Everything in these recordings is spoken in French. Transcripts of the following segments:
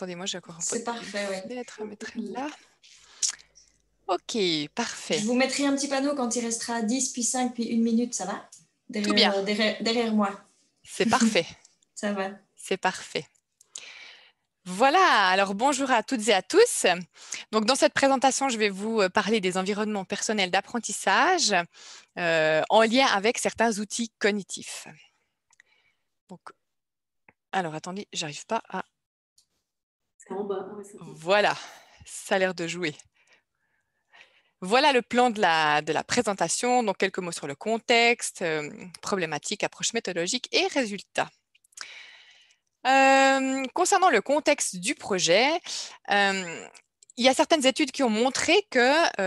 Attendez, moi j'ai encore un C'est parfait, oui. Je mm. là. Ok, parfait. Je vous mettrai un petit panneau quand il restera 10, puis 5, puis 1 minute, ça va derrière, bien. Euh, derrière, moi. C'est parfait. ça va. C'est parfait. Voilà, alors bonjour à toutes et à tous. Donc dans cette présentation, je vais vous euh, parler des environnements personnels d'apprentissage euh, en lien avec certains outils cognitifs. Donc, alors attendez, j'arrive pas à Hein, voilà, ça a l'air de jouer. Voilà le plan de la, présentation, donc quelques mots sur le contexte, euh, problématique, approche méthodologique et résultats. Euh, concernant le contexte du projet, euh, il y a certaines études qui ont montré que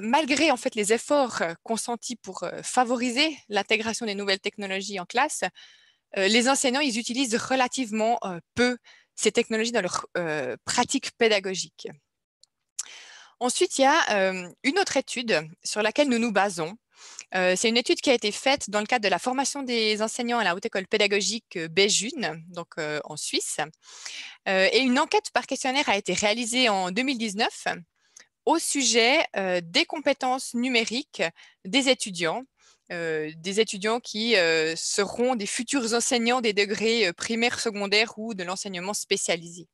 malgré en fait les efforts consentis pour favoriser l'intégration des nouvelles technologies en classe, les enseignants ils utilisent relativement peu ces technologies dans leur euh, pratique pédagogique. Ensuite, il y a euh, une autre étude sur laquelle nous nous basons. Euh, c'est une étude qui a été faite dans le cadre de la formation des enseignants à la Haute École pédagogique Béjune, donc en Suisse. et une enquête par questionnaire a été réalisée en 2019 au sujet des compétences numériques des étudiants euh, des étudiants qui euh, seront des futurs enseignants des degrés euh, primaires, secondaires ou de l'enseignement spécialisé.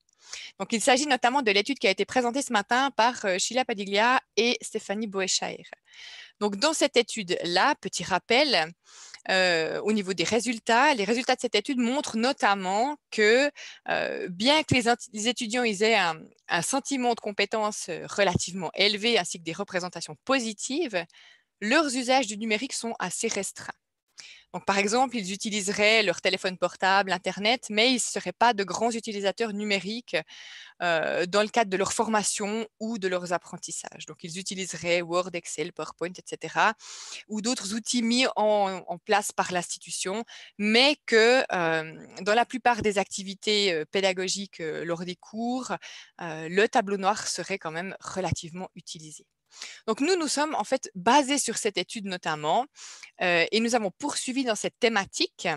Donc, il s'agit notamment de l'étude qui a été présentée ce matin par Sheila Padiglia et Stéphanie Boechaer. Donc, dans cette étude-là, petit rappel, au niveau des résultats, les résultats de cette étude montrent notamment que bien que les, étudiants aient un sentiment de compétence relativement élevé ainsi que des représentations positives, leurs usages du numérique sont assez restreints. Donc, par exemple, ils utiliseraient leur téléphone portable, Internet, mais ils ne seraient pas de grands utilisateurs numériques euh, dans le cadre de leur formation ou de leurs apprentissages. Donc, ils utiliseraient Word, Excel, PowerPoint, etc., ou d'autres outils mis en, place par l'institution, mais que euh, dans la plupart des activités euh, pédagogiques lors des cours, le tableau noir serait quand même relativement utilisé. Donc nous, nous sommes en fait basés sur cette étude notamment euh, et nous avons poursuivi dans cette thématique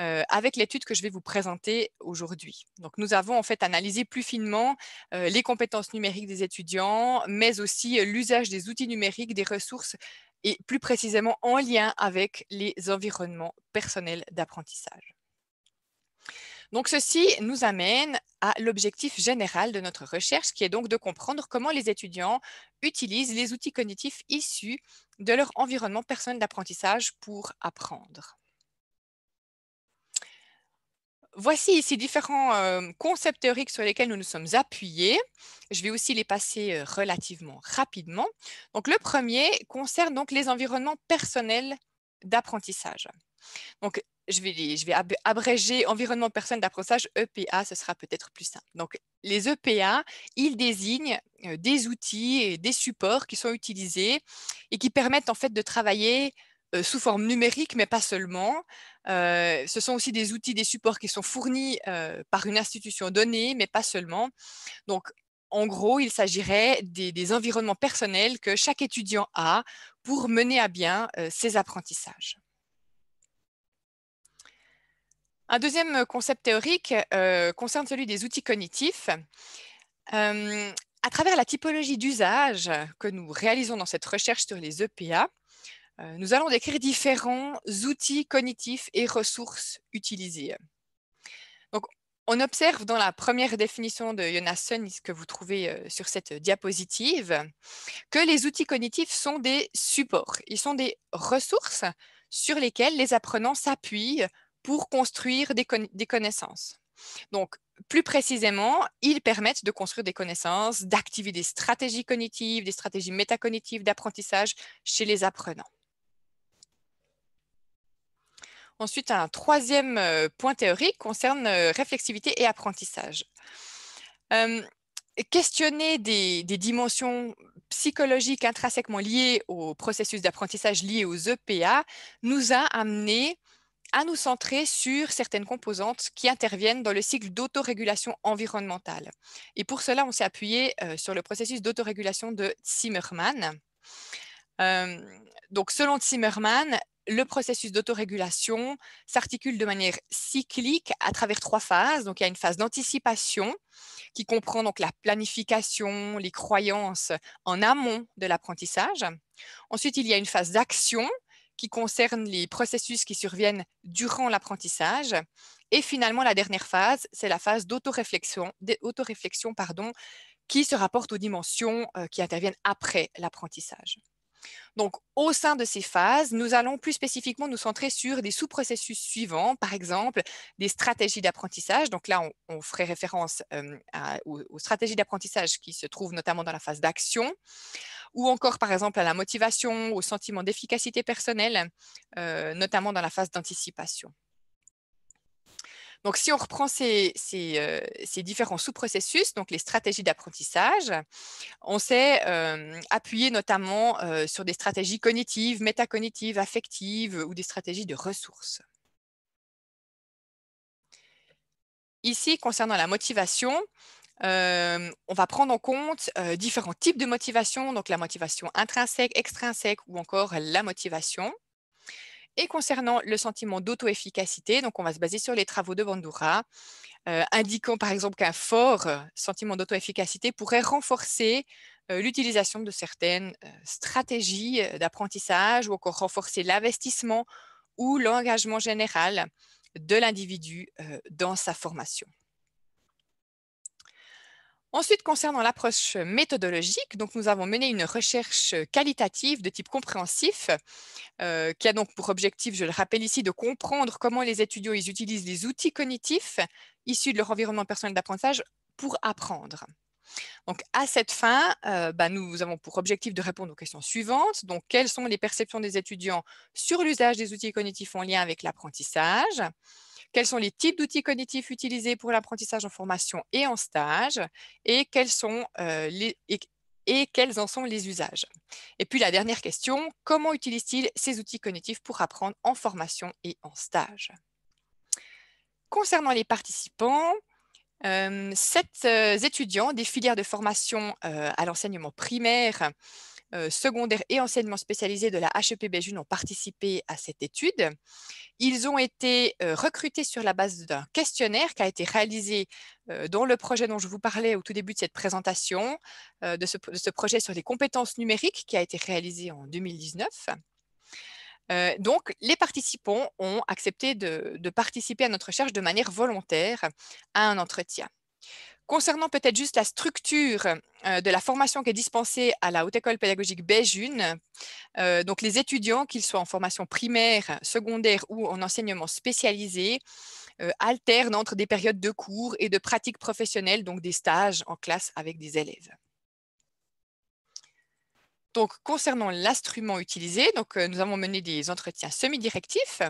euh, avec l'étude que je vais vous présenter aujourd'hui. Donc, nous avons en fait analysé plus finement euh, les compétences numériques des étudiants, mais aussi l'usage des outils numériques, des ressources et plus précisément en lien avec les environnements personnels d'apprentissage. Donc, ceci nous amène à l'objectif général de notre recherche, qui est donc de comprendre comment les étudiants utilisent les outils cognitifs issus de leur environnement personnel d'apprentissage pour apprendre. Voici ici différents euh, concepts théoriques sur lesquels nous nous sommes appuyés. Je vais aussi les passer euh, relativement rapidement. Donc, le premier concerne donc les environnements personnels d'apprentissage. Donc, je vais, abréger environnement de personnes d'apprentissage, EPA, ce sera peut-être plus simple. Donc, les EPA, ils désignent euh, des outils et des supports qui sont utilisés et qui permettent en fait de travailler euh, sous forme numérique, mais pas seulement. Euh, ce sont aussi des outils, des supports qui sont fournis par une institution donnée, mais pas seulement. Donc, en gros, il s'agirait des, environnements personnels que chaque étudiant a pour mener à bien euh, ses apprentissages. Un deuxième concept théorique euh, concerne celui des outils cognitifs. Euh, à travers la typologie d'usage que nous réalisons dans cette recherche sur les EPA, nous allons décrire différents outils cognitifs et ressources utilisées. On observe dans la première définition de ce que vous trouvez euh, sur cette euh, diapositive, que les outils cognitifs sont des supports. Ils sont des ressources sur lesquelles les apprenants s'appuient pour construire des connaissances. Donc, plus précisément, ils permettent de construire des connaissances, d'activer des stratégies cognitives, des stratégies métacognitives d'apprentissage chez les apprenants. Ensuite, un troisième euh, point théorique concerne euh, réflexivité et apprentissage. questionner des, dimensions psychologiques intrinsèquement liées au processus d'apprentissage lié aux EPA nous a amené à nous centrer sur certaines composantes qui interviennent dans le cycle d'autorégulation environnementale. Et pour cela, on s'est appuyé euh, sur le processus d'autorégulation de Zimmerman. donc, selon Zimmerman, le processus d'autorégulation s'articule de manière cyclique à travers trois phases. Donc, il y a une phase d'anticipation qui comprend donc la planification, les croyances en amont de l'apprentissage. Ensuite, il y a une phase d'action qui concerne les processus qui surviennent durant l'apprentissage. Et finalement, la dernière phase, c'est la phase d'autoréflexion, qui se rapporte aux dimensions euh, qui interviennent après l'apprentissage. Donc, au sein de ces phases, nous allons plus spécifiquement nous centrer sur des sous-processus suivants, par exemple des stratégies d'apprentissage. Donc là, on, ferait référence euh, aux, stratégies d'apprentissage qui se trouvent notamment dans la phase d'action, ou encore par exemple à la motivation, au sentiment d'efficacité personnelle, euh, notamment dans la phase d'anticipation. Donc, si on reprend euh, ces, différents sous-processus, donc les stratégies d'apprentissage, on s'est euh, appuyé notamment euh, sur des stratégies cognitives, métacognitives, affectives ou des stratégies de ressources. Ici, concernant la motivation, euh, on va prendre en compte différents types de motivation, donc la motivation intrinsèque, extrinsèque ou encore la motivation. Et concernant le sentiment d'auto-efficacité, donc on va se baser sur les travaux de Bandura, euh, indiquant par exemple qu'un fort euh, sentiment d'auto-efficacité pourrait renforcer euh, l'utilisation de certaines stratégies d'apprentissage ou encore renforcer l'investissement ou l'engagement général de l'individu dans sa formation. Ensuite, concernant l'approche méthodologique, donc nous avons mené une recherche qualitative de type compréhensif, euh, qui a donc pour objectif, je le rappelle ici, de comprendre comment les étudiants utilisent les outils cognitifs issus de leur environnement personnel d'apprentissage pour apprendre. Donc, à cette fin, euh, bah, nous avons pour objectif de répondre aux questions suivantes. Donc, quelles sont les perceptions des étudiants sur l'usage des outils cognitifs en lien avec l'apprentissage quels sont les types d'outils cognitifs utilisés pour l'apprentissage en formation et en stage, euh, et quels en sont les usages. Et puis la dernière question, comment utilisent-ils ces outils cognitifs pour apprendre en formation et en stage Concernant les participants, euh, sept euh, étudiants des filières de formation à l'enseignement primaire euh, secondaires et enseignement spécialisé de la HEP Béjune ont participé à cette étude. Ils ont été euh, recrutés sur la base d'un questionnaire qui a été réalisé euh, dans le projet dont je vous parlais au tout début de cette présentation, de ce, projet sur les compétences numériques qui a été réalisé en 2019. donc, les participants ont accepté de, de participer à notre recherche de manière volontaire à un entretien. Concernant peut-être juste la structure euh, de la formation qui est dispensée à la Haute École pédagogique Béjune, euh, donc les étudiants, qu'ils soient en formation primaire, secondaire ou en enseignement spécialisé, euh, alternent entre des périodes de cours et de pratiques professionnelles, donc des stages en classe avec des élèves. Donc, concernant l'instrument utilisé, donc, nous avons mené des entretiens semi-directifs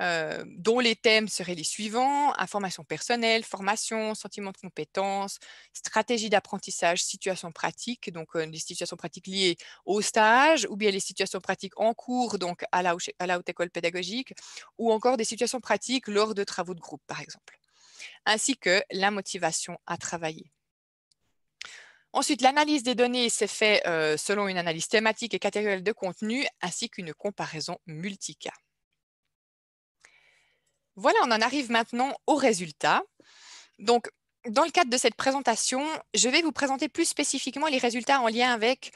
euh, dont les thèmes seraient les suivants, information personnelle, formation, sentiment de compétence, stratégie d'apprentissage, situation pratique, donc euh, les situations pratiques liées au stage, ou bien les situations pratiques en cours, donc à la, haute école pédagogique, ou encore des situations pratiques lors de travaux de groupe, par exemple, ainsi que la motivation à travailler. Ensuite, l'analyse des données s'est faite euh, selon une analyse thématique et catégorielle de contenu, ainsi qu'une comparaison multica. Voilà, on en arrive maintenant aux résultats. Donc, dans le cadre de cette présentation, je vais vous présenter plus spécifiquement les résultats en lien avec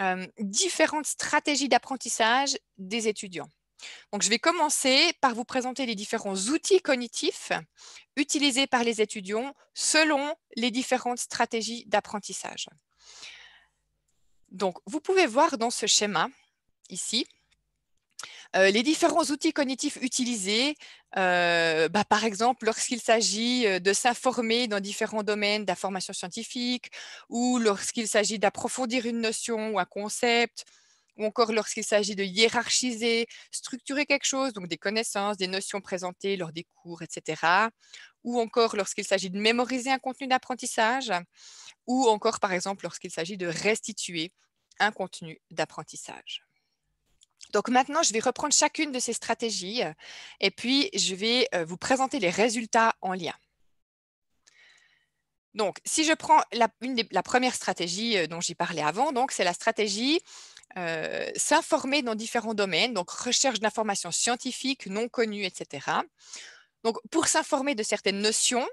euh, différentes stratégies d'apprentissage des étudiants. Donc, je vais commencer par vous présenter les différents outils cognitifs utilisés par les étudiants selon les différentes stratégies d'apprentissage. Donc, vous pouvez voir dans ce schéma, ici, euh, les différents outils cognitifs utilisés euh, bah, par exemple, lorsqu'il s'agit de s'informer dans différents domaines d'information scientifique ou lorsqu'il s'agit d'approfondir une notion ou un concept ou encore lorsqu'il s'agit de hiérarchiser, structurer quelque chose, donc des connaissances, des notions présentées lors des cours, etc. Ou encore lorsqu'il s'agit de mémoriser un contenu d'apprentissage, ou encore par exemple lorsqu'il s'agit de restituer un contenu d'apprentissage. Donc maintenant, je vais reprendre chacune de ces stratégies euh, et puis je vais euh, vous présenter les résultats en lien. Donc, si je prends la, première stratégie euh, dont j'ai parlé avant, donc c'est la stratégie s'informer dans différents domaines, donc recherche d'informations scientifiques non connues, etc. Donc, pour s'informer de certaines notions,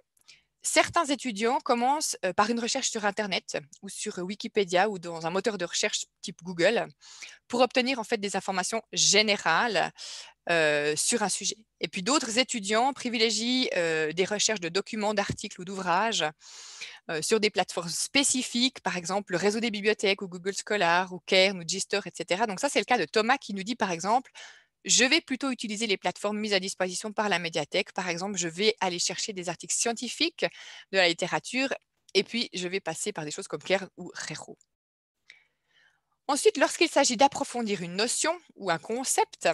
Certains étudiants commencent par une recherche sur Internet ou sur Wikipédia ou dans un moteur de recherche type Google pour obtenir en fait des informations générales sur un sujet. Et puis d'autres étudiants privilégient des recherches de documents, d'articles ou d'ouvrages sur des plateformes spécifiques, par exemple le réseau des bibliothèques ou Google Scholar ou Cairn ou Gister, etc. Donc ça, c'est le cas de Thomas qui nous dit par exemple je vais plutôt utiliser les plateformes mises à disposition par la médiathèque. Par exemple, je vais aller chercher des articles scientifiques de la littérature et puis je vais passer par des choses comme Claire ou Rero. Ensuite, lorsqu'il s'agit d'approfondir une notion ou un concept,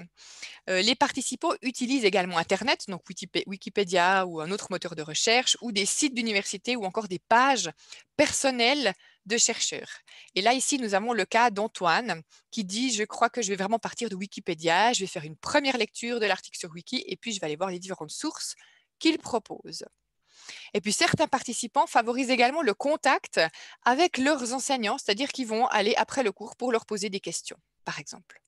euh, les participants utilisent également Internet, donc Wikipédia ou un autre moteur de recherche, ou des sites d'université ou encore des pages personnelles de chercheurs. Et là, ici, nous avons le cas d'Antoine qui dit, je crois que je vais vraiment partir de Wikipédia, je vais faire une première lecture de l'article sur Wiki, et puis je vais aller voir les différentes sources qu'il propose. Et puis certains participants favorisent également le contact avec leurs enseignants, c'est-à-dire qu'ils vont aller après le cours pour leur poser des questions, par exemple.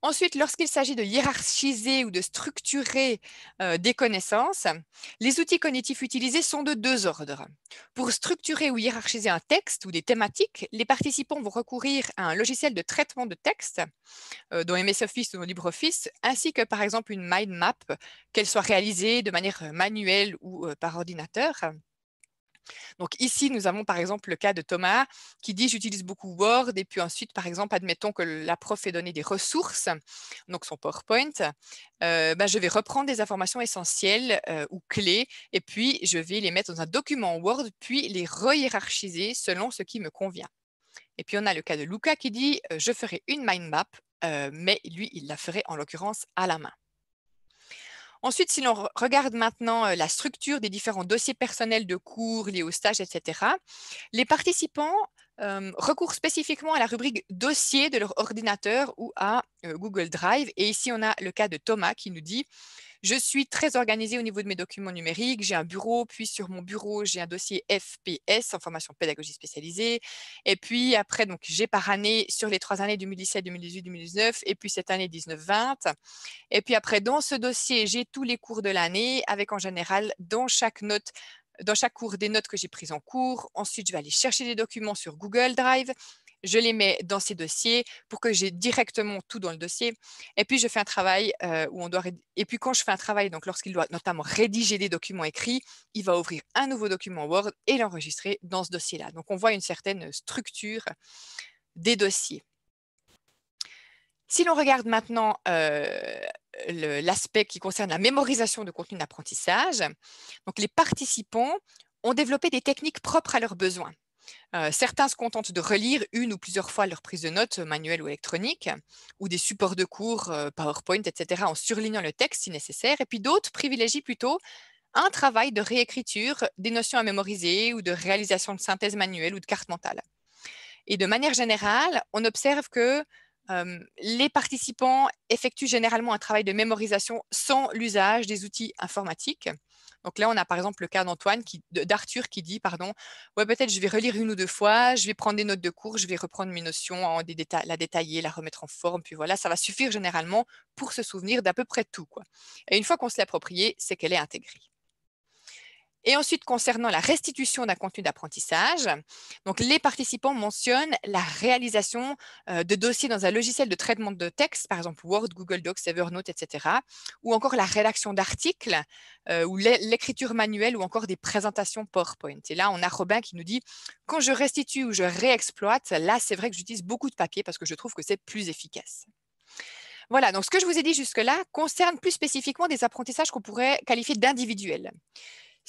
Ensuite, lorsqu'il s'agit de hiérarchiser ou de structurer euh, des connaissances, les outils cognitifs utilisés sont de deux ordres. Pour structurer ou hiérarchiser un texte ou des thématiques, les participants vont recourir à un logiciel de traitement de texte, euh, dont MS Office ou LibreOffice, ainsi que par exemple une mind map, qu'elle soit réalisée de manière euh, manuelle ou par ordinateur. Donc ici, nous avons par exemple le cas de Thomas qui dit j'utilise beaucoup Word et puis ensuite, par exemple, admettons que la prof ait donné des ressources, donc son PowerPoint, euh, bah, je vais reprendre des informations essentielles euh, ou clés et puis je vais les mettre dans un document Word puis les re selon ce qui me convient. Et puis on a le cas de Luca qui dit euh, je ferai une mind map, mais lui, il la ferait en l'occurrence à la main. Ensuite, si l'on regarde maintenant la structure des différents dossiers personnels de cours liés au stages, etc., les participants recourent spécifiquement à la rubrique dossier de leur ordinateur ou à Google Drive. Et ici, on a le cas de Thomas qui nous dit je suis très organisée au niveau de mes documents numériques. J'ai un bureau, puis sur mon bureau, j'ai un dossier FPS, en formation pédagogie spécialisée. Et puis après, donc j'ai par année sur les trois années 2017, 2018, 2019, et puis cette année 19-20. Et puis après, dans ce dossier, j'ai tous les cours de l'année, avec en général dans chaque note dans chaque cours des notes que j'ai prises en cours. Ensuite, je vais aller chercher des documents sur Google Drive je les mets dans ces dossiers pour que j'ai directement tout dans le dossier. Et puis, je fais un travail euh, où on doit... Et puis, quand je fais un travail, donc lorsqu'il doit notamment rédiger des documents écrits, il va ouvrir un nouveau document Word et l'enregistrer dans ce dossier-là. Donc, on voit une certaine structure des dossiers. Si l'on regarde maintenant euh, l'aspect qui concerne la mémorisation de contenu d'apprentissage, donc les participants ont développé des techniques propres à leurs besoins certains se contentent de relire une ou plusieurs fois leurs prise de notes manuelles ou électroniques, ou des supports de cours, PowerPoint, etc., en surlignant le texte si nécessaire. Et puis d'autres privilégient plutôt un travail de réécriture des notions à mémoriser ou de réalisation de synthèse manuelle ou de carte mentale. Et de manière générale, on observe que les participants effectuent généralement un travail de mémorisation sans l'usage des outils informatiques donc là, on a par exemple le cas d'Antoine, d'Arthur qui dit, pardon, ouais, peut-être je vais relire une ou deux fois, je vais prendre des notes de cours, je vais reprendre mes notions, en la détailler, la remettre en forme, puis voilà, ça va suffire généralement pour se souvenir d'à peu près tout. Quoi. Et une fois qu'on se l'a approprié, c'est qu'elle est intégrée. Et ensuite, concernant la restitution d'un contenu d'apprentissage, les participants mentionnent la réalisation de dossiers dans un logiciel de traitement de texte, par exemple Word, Google Docs, Evernote, etc., ou encore la rédaction d'articles, ou l'écriture manuelle, ou encore des présentations PowerPoint. Et là, on a Robin qui nous dit quand je restitue ou je réexploite, là, c'est vrai que j'utilise beaucoup de papier parce que je trouve que c'est plus efficace. Voilà, donc ce que je vous ai dit jusque-là concerne plus spécifiquement des apprentissages qu'on pourrait qualifier d'individuels.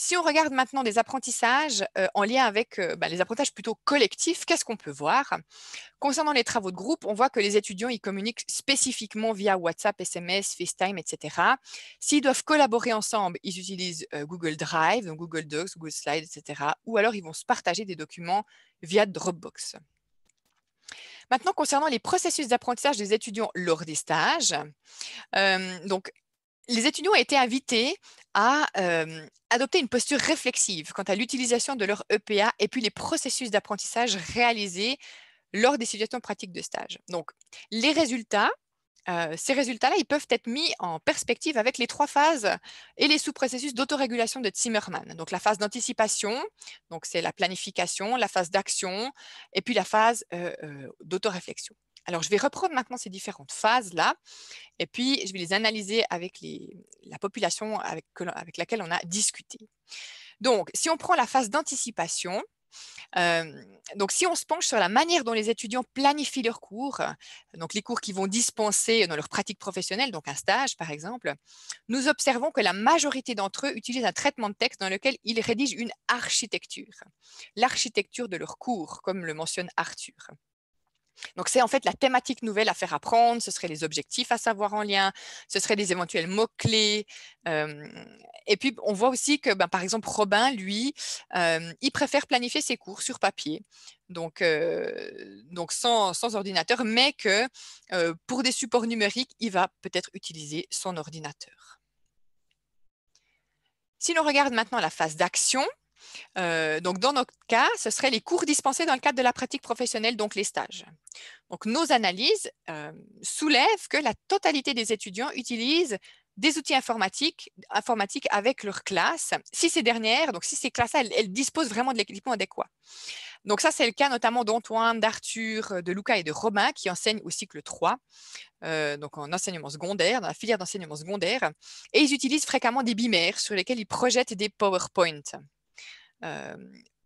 Si on regarde maintenant des apprentissages euh, en lien avec euh, bah, les apprentissages plutôt collectifs, qu'est-ce qu'on peut voir Concernant les travaux de groupe, on voit que les étudiants y communiquent spécifiquement via WhatsApp, SMS, FaceTime, etc. S'ils doivent collaborer ensemble, ils utilisent euh, Google Drive, Google Docs, Google Slides, etc. Ou alors ils vont se partager des documents via Dropbox. Maintenant, concernant les processus d'apprentissage des étudiants lors des stages, donc les étudiants ont été invités à euh, adopter une posture réflexive quant à l'utilisation de leur EPA et puis les processus d'apprentissage réalisés lors des situations pratiques de stage. Donc, les résultats, euh, ces résultats-là, ils peuvent être mis en perspective avec les trois phases et les sous-processus d'autorégulation de Zimmerman. Donc, la phase d'anticipation, donc c'est la planification, la phase d'action et puis la phase euh, d'autoréflexion. Alors, je vais reprendre maintenant ces différentes phases-là, et puis je vais les analyser avec la population avec, laquelle on a discuté. Donc, si on prend la phase d'anticipation, euh, donc, si on se penche sur la manière dont les étudiants planifient leurs cours, donc les cours qui vont dispenser dans leur pratique professionnelle, donc un stage par exemple, nous observons que la majorité d'entre eux utilisent un traitement de texte dans lequel ils rédigent une architecture, l'architecture de leur cours, comme le mentionne Arthur. Donc, c'est en fait la thématique nouvelle à faire apprendre, ce serait les objectifs à savoir en lien, ce serait des éventuels mots-clés. et puis, on voit aussi que, ben, par exemple, Robin, lui, il préfère planifier ses cours sur papier, donc, donc sans, ordinateur, mais que pour des supports numériques, il va peut-être utiliser son ordinateur. Si l'on regarde maintenant la phase d'action, euh, donc, dans notre cas, ce seraient les cours dispensés dans le cadre de la pratique professionnelle, donc les stages. Donc, nos analyses euh, soulèvent que la totalité des étudiants utilisent des outils informatiques, informatiques avec leur classe, si ces dernières, donc si ces classes elles, disposent vraiment de l'équipement adéquat. Donc ça, c'est le cas notamment d'Antoine, d'Arthur, de Lucas et de Romain, qui enseignent au cycle 3, euh, donc en enseignement secondaire, dans la filière d'enseignement secondaire, et ils utilisent fréquemment des bimères sur lesquels ils projettent des PowerPoint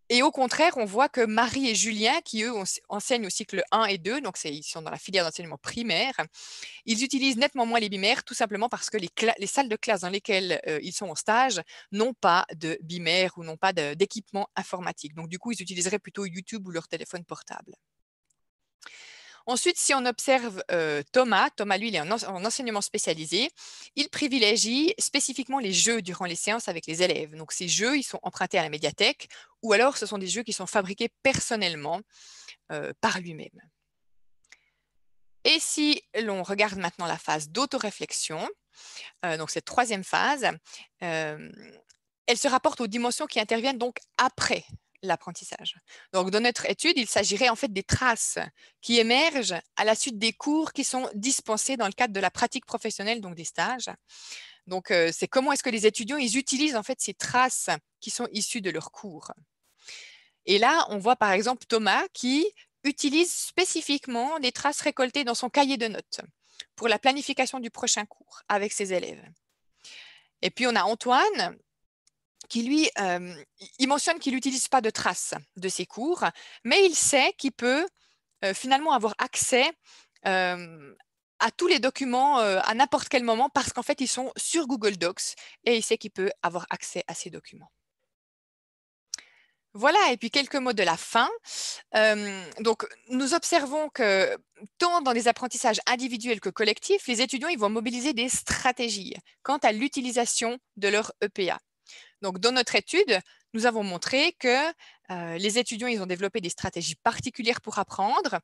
et au contraire, on voit que Marie et Julien, qui eux enseignent au cycle 1 et 2, donc ils sont dans la filière d'enseignement primaire, ils utilisent nettement moins les bimères, tout simplement parce que les, salles de classe dans lesquelles euh, ils sont en stage n'ont pas de bimères ou n'ont pas d'équipement informatique. Donc du coup, ils utiliseraient plutôt YouTube ou leur téléphone portable. Ensuite, si on observe euh, Thomas, Thomas, lui, il est en, enseignement spécialisé, il privilégie spécifiquement les jeux durant les séances avec les élèves. Donc, ces jeux, ils sont empruntés à la médiathèque ou alors ce sont des jeux qui sont fabriqués personnellement euh, par lui-même. Et si l'on regarde maintenant la phase d'autoréflexion, euh, donc cette troisième phase, elle se rapporte aux dimensions qui interviennent donc après l'apprentissage. Donc, dans notre étude, il s'agirait en fait des traces qui émergent à la suite des cours qui sont dispensés dans le cadre de la pratique professionnelle, donc des stages. Donc, euh, c'est comment est-ce que les étudiants, ils utilisent en fait ces traces qui sont issues de leurs cours. Et là, on voit par exemple Thomas qui utilise spécifiquement des traces récoltées dans son cahier de notes pour la planification du prochain cours avec ses élèves. Et puis, on a Antoine qui lui, il mentionne qu'il n'utilise pas de traces de ses cours, mais il sait qu'il peut finalement avoir accès à tous les documents à n'importe quel moment parce qu'en fait, ils sont sur Google Docs et il sait qu'il peut avoir accès à ces documents. Voilà, et puis quelques mots de la fin. donc, nous observons que tant dans des apprentissages individuels que collectifs, les étudiants ils vont mobiliser des stratégies quant à l'utilisation de leur EPA. Donc, dans notre étude, nous avons montré que euh, les étudiants, ils ont développé des stratégies particulières pour apprendre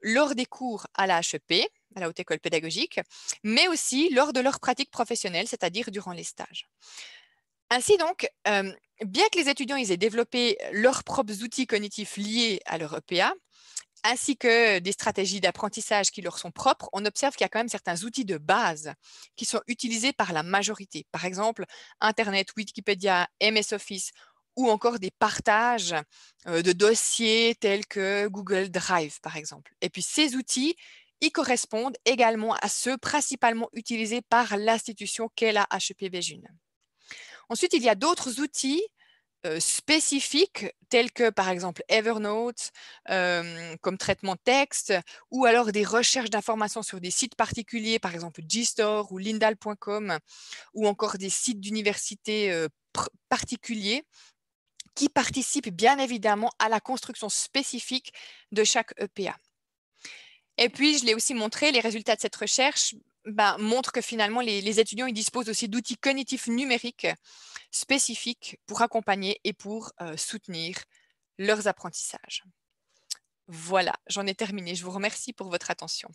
lors des cours à la HEP, à la Haute École Pédagogique, mais aussi lors de leurs pratiques professionnelles, c'est-à-dire durant les stages. Ainsi donc, euh, bien que les étudiants aient développé leurs propres outils cognitifs liés à leur EPA, ainsi que des stratégies d'apprentissage qui leur sont propres, on observe qu'il y a quand même certains outils de base qui sont utilisés par la majorité. Par exemple, Internet, Wikipédia, MS Office ou encore des partages euh, de dossiers tels que Google Drive, par exemple. Et puis ces outils, ils correspondent également à ceux principalement utilisés par l'institution qu'est la HEPV June. Ensuite, il y a d'autres outils spécifiques telles que par exemple Evernote comme traitement texte ou alors des recherches d'informations sur des sites particuliers, par exemple Gstore ou lindal.com ou encore des sites d'universités particuliers qui participent bien évidemment à la construction spécifique de chaque EPA. Et puis, je l'ai aussi montré, les résultats de cette recherche ben, montrent que finalement, les, étudiants ils disposent aussi d'outils cognitifs numériques spécifiques pour accompagner et pour euh, soutenir leurs apprentissages. Voilà, j'en ai terminé. Je vous remercie pour votre attention.